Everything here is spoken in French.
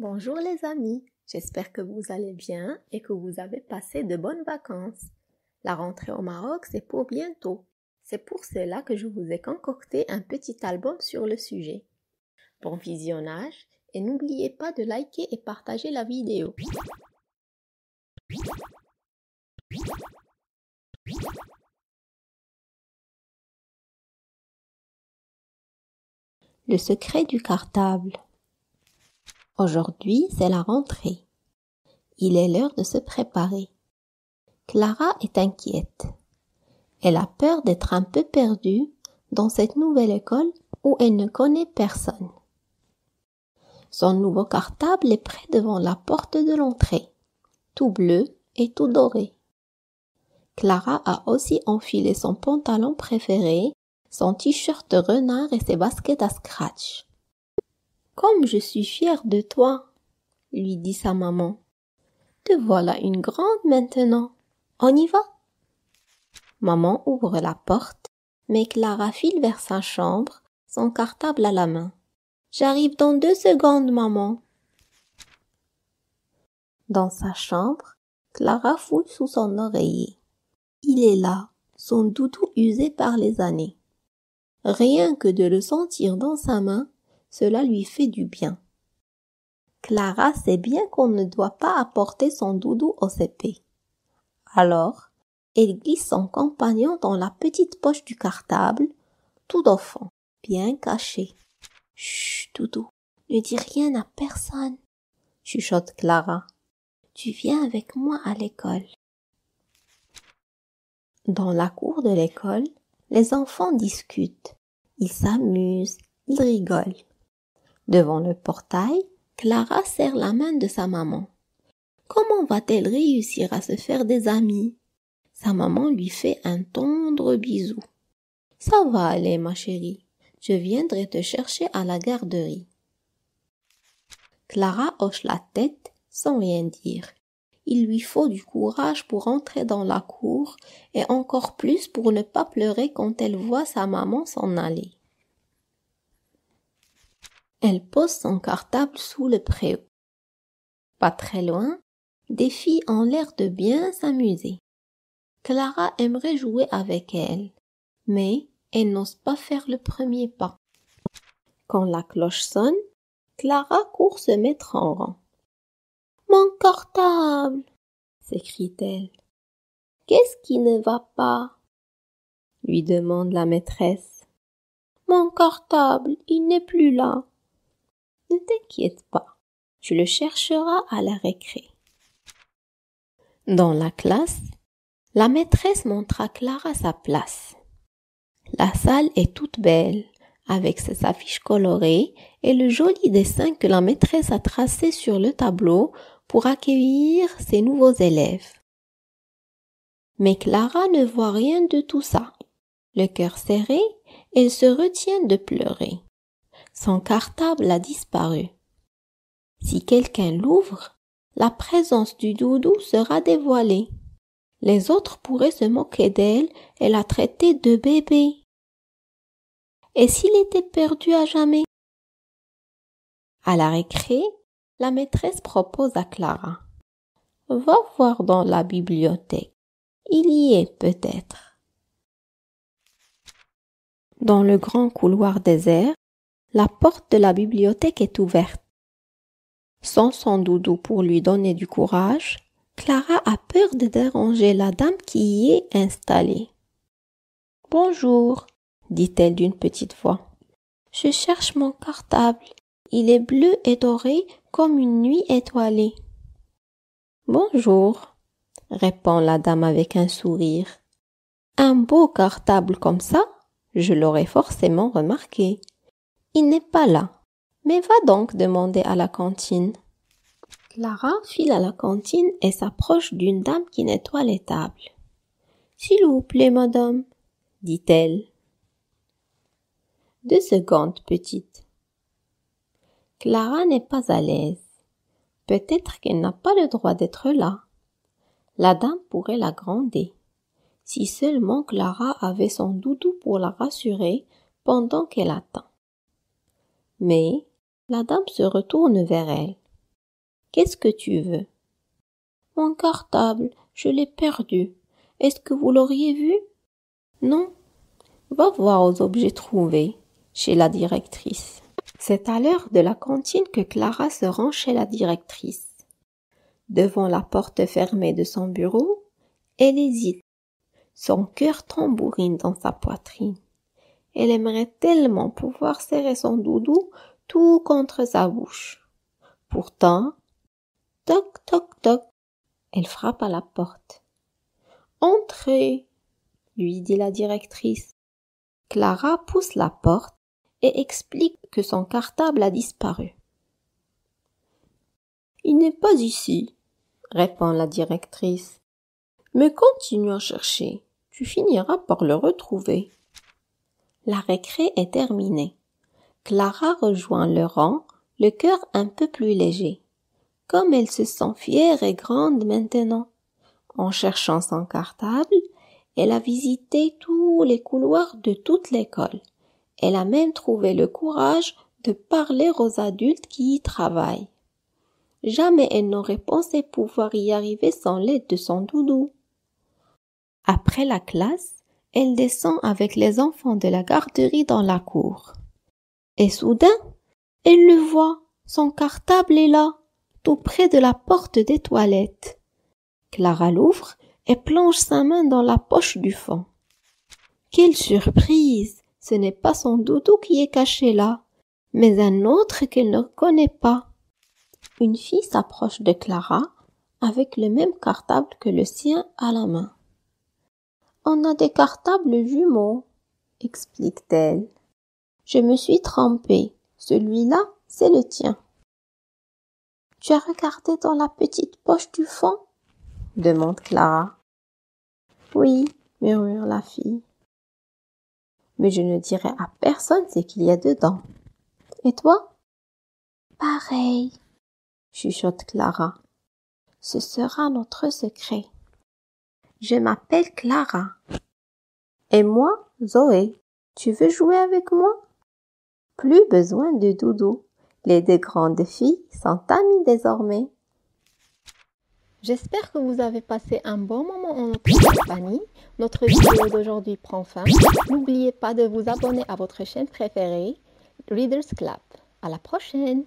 Bonjour les amis, j'espère que vous allez bien et que vous avez passé de bonnes vacances. La rentrée au Maroc, c'est pour bientôt. C'est pour cela que je vous ai concocté un petit album sur le sujet. Bon visionnage et n'oubliez pas de liker et partager la vidéo. Le secret du cartable. Aujourd'hui, c'est la rentrée. Il est l'heure de se préparer. Clara est inquiète. Elle a peur d'être un peu perdue dans cette nouvelle école où elle ne connaît personne. Son nouveau cartable est prêt devant la porte de l'entrée, tout bleu et tout doré. Clara a aussi enfilé son pantalon préféré, son t-shirt renard et ses baskets à scratch. Comme je suis fière de toi, lui dit sa maman. Te voilà une grande maintenant. On y va. Maman ouvre la porte, mais Clara file vers sa chambre, son cartable à la main. J'arrive dans deux secondes, maman. Dans sa chambre, Clara fouille sous son oreiller. Il est là, son doudou usé par les années. Rien que de le sentir dans sa main, cela lui fait du bien. Clara sait bien qu'on ne doit pas apporter son doudou au CP. Alors, elle glisse son compagnon dans la petite poche du cartable, tout enfant, bien caché. Chut, doudou, ne dis rien à personne, chuchote Clara. Tu viens avec moi à l'école. Dans la cour de l'école, les enfants discutent, ils s'amusent, ils rigolent. Devant le portail, Clara serre la main de sa maman. Comment va-t-elle réussir à se faire des amis Sa maman lui fait un tendre bisou. Ça va aller, ma chérie. Je viendrai te chercher à la garderie. Clara hoche la tête sans rien dire. Il lui faut du courage pour entrer dans la cour et encore plus pour ne pas pleurer quand elle voit sa maman s'en aller. Elle pose son cartable sous le préau. Pas très loin, des filles ont l'air de bien s'amuser. Clara aimerait jouer avec elles, mais elle n'ose pas faire le premier pas. Quand la cloche sonne, Clara court se mettre en rang. Mon cartable s'écrie-t-elle. Qu'est-ce qui ne va pas lui demande la maîtresse. Mon cartable, il n'est plus là. Ne t'inquiète pas, tu le chercheras à la récré. Dans la classe, la maîtresse montra à Clara sa place. La salle est toute belle, avec ses affiches colorées et le joli dessin que la maîtresse a tracé sur le tableau pour accueillir ses nouveaux élèves. Mais Clara ne voit rien de tout ça. Le cœur serré, elle se retient de pleurer. Son cartable a disparu. Si quelqu'un l'ouvre, la présence du doudou sera dévoilée. Les autres pourraient se moquer d'elle et la traiter de bébé. Et s'il était perdu à jamais À la récré, la maîtresse propose à Clara. Va voir dans la bibliothèque. Il y est peut-être. Dans le grand couloir désert, la porte de la bibliothèque est ouverte. Sans son doudou pour lui donner du courage, Clara a peur de déranger la dame qui y est installée. Bonjour, dit-elle d'une petite voix. Je cherche mon cartable. Il est bleu et doré comme une nuit étoilée. Bonjour, répond la dame avec un sourire. Un beau cartable comme ça, je l'aurais forcément remarqué. Il n'est pas là. Mais va donc demander à la cantine. Clara file à la cantine et s'approche d'une dame qui nettoie les tables. S'il vous plaît, madame, dit-elle. Deux secondes, petite. Clara n'est pas à l'aise. Peut-être qu'elle n'a pas le droit d'être là. La dame pourrait la gronder. Si seulement Clara avait son doudou pour la rassurer pendant qu'elle attend. Mais la dame se retourne vers elle. Qu'est-ce que tu veux? Mon cartable, je l'ai perdu. Est-ce que vous l'auriez vu? Non. Va voir aux objets trouvés chez la directrice. C'est à l'heure de la cantine que Clara se rend chez la directrice. Devant la porte fermée de son bureau, elle hésite. Son cœur tambourine dans sa poitrine. Elle aimerait tellement pouvoir serrer son doudou tout contre sa bouche. Pourtant, toc toc toc, elle frappe à la porte. Entrez, lui dit la directrice. Clara pousse la porte et explique que son cartable a disparu. Il n'est pas ici, répond la directrice. Mais continue à chercher, tu finiras par le retrouver. La récré est terminée. Clara rejoint le rang, le cœur un peu plus léger. Comme elle se sent fière et grande maintenant. En cherchant son cartable, elle a visité tous les couloirs de toute l'école. Elle a même trouvé le courage de parler aux adultes qui y travaillent. Jamais elle n'aurait pensé pouvoir y arriver sans l'aide de son doudou. Après la classe, elle descend avec les enfants de la garderie dans la cour. Et soudain, elle le voit, son cartable est là, tout près de la porte des toilettes. Clara l'ouvre et plonge sa main dans la poche du fond. Quelle surprise. Ce n'est pas son doudou qui est caché là, mais un autre qu'elle ne connaît pas. Une fille s'approche de Clara avec le même cartable que le sien à la main. On a des cartables jumeaux, explique-t-elle. Je me suis trompée. Celui-là, c'est le tien. Tu as regardé dans la petite poche du fond demande Clara. Oui, murmure la fille. Mais je ne dirai à personne ce qu'il y a dedans. Et toi Pareil, chuchote Clara. Ce sera notre secret. Je m'appelle Clara. Et moi, Zoé. Tu veux jouer avec moi? Plus besoin de doudou. Les deux grandes filles sont amies désormais. J'espère que vous avez passé un bon moment en notre compagnie. Notre vidéo d'aujourd'hui prend fin. N'oubliez pas de vous abonner à votre chaîne préférée, Readers Club. À la prochaine!